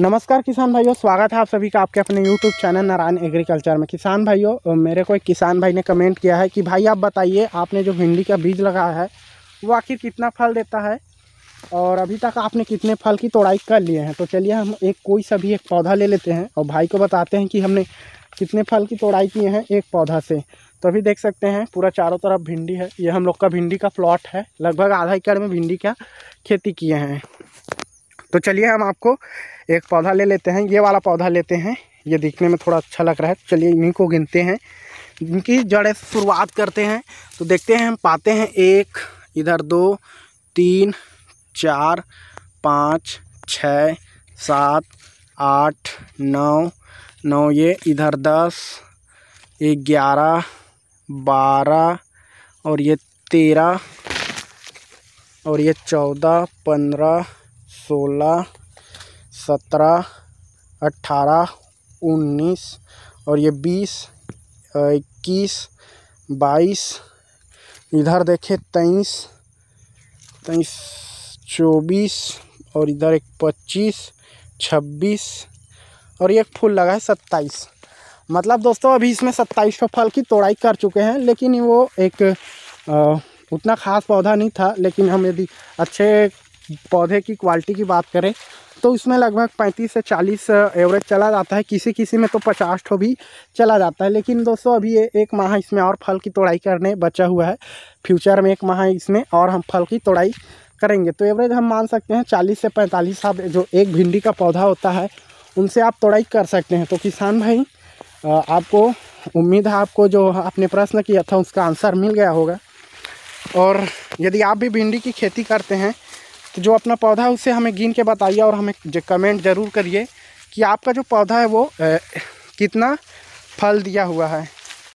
नमस्कार किसान भाइयों स्वागत है आप सभी का आपके अपने यूट्यूब चैनल नारायण एग्रीकल्चर में किसान भाइयों मेरे को एक किसान भाई ने कमेंट किया है कि भाई आप बताइए आपने जो भिंडी का बीज लगाया है वो आखिर कितना फल देता है और अभी तक आपने कितने फल की तोड़ाई कर लिए हैं तो चलिए हम एक कोई सा भी एक पौधा ले लेते हैं और भाई को बताते हैं कि हमने कितने फल की तोड़ाई किए हैं एक पौधा से तो अभी देख सकते हैं पूरा चारों तरफ भिंडी है ये हम लोग का भिंडी का प्लॉट है लगभग आधा एकड़ में भिंडी का खेती किए हैं तो चलिए हम आपको एक पौधा ले लेते हैं ये वाला पौधा लेते हैं ये दिखने में थोड़ा अच्छा लग रहा है चलिए इन्हीं को गिनते हैं इनकी जड़ें से शुरुआत करते हैं तो देखते हैं हम पाते हैं एक इधर दो तीन चार पाँच छ सात आठ नौ नौ ये इधर दस ग्यारह बारह और ये तेरह और ये चौदह पंद्रह सोलह सत्रह अट्ठारह उन्नीस और ये बीस इक्कीस बाईस इधर देखे तेईस तेईस चौबीस और इधर एक पच्चीस छब्बीस और ये फूल लगा है सत्ताईस मतलब दोस्तों अभी इसमें सत्ताईस फल की तोड़ाई कर चुके हैं लेकिन वो एक आ, उतना ख़ास पौधा नहीं था लेकिन हम यदि अच्छे पौधे की क्वालिटी की बात करें तो उसमें लगभग पैंतीस से चालीस एवरेज चला जाता है किसी किसी में तो पचास ठो भी चला जाता है लेकिन दोस्तों अभी ये एक माह इसमें और फल की तोड़ाई करने बचा हुआ है फ्यूचर में एक माह इसमें और हम फल की तोड़ाई करेंगे तो एवरेज हम मान सकते हैं चालीस से पैंतालीस आप जो एक भिंडी का पौधा होता है उनसे आप तोड़ाई कर सकते हैं तो किसान भाई आपको उम्मीद है आपको जो आपने प्रश्न किया था उसका आंसर मिल गया होगा और यदि आप भी भिंडी की खेती करते हैं तो जो अपना पौधा है उसे हमें गिन के बताइए और हमें कमेंट ज़रूर करिए कि आपका जो पौधा है वो ए, कितना फल दिया हुआ है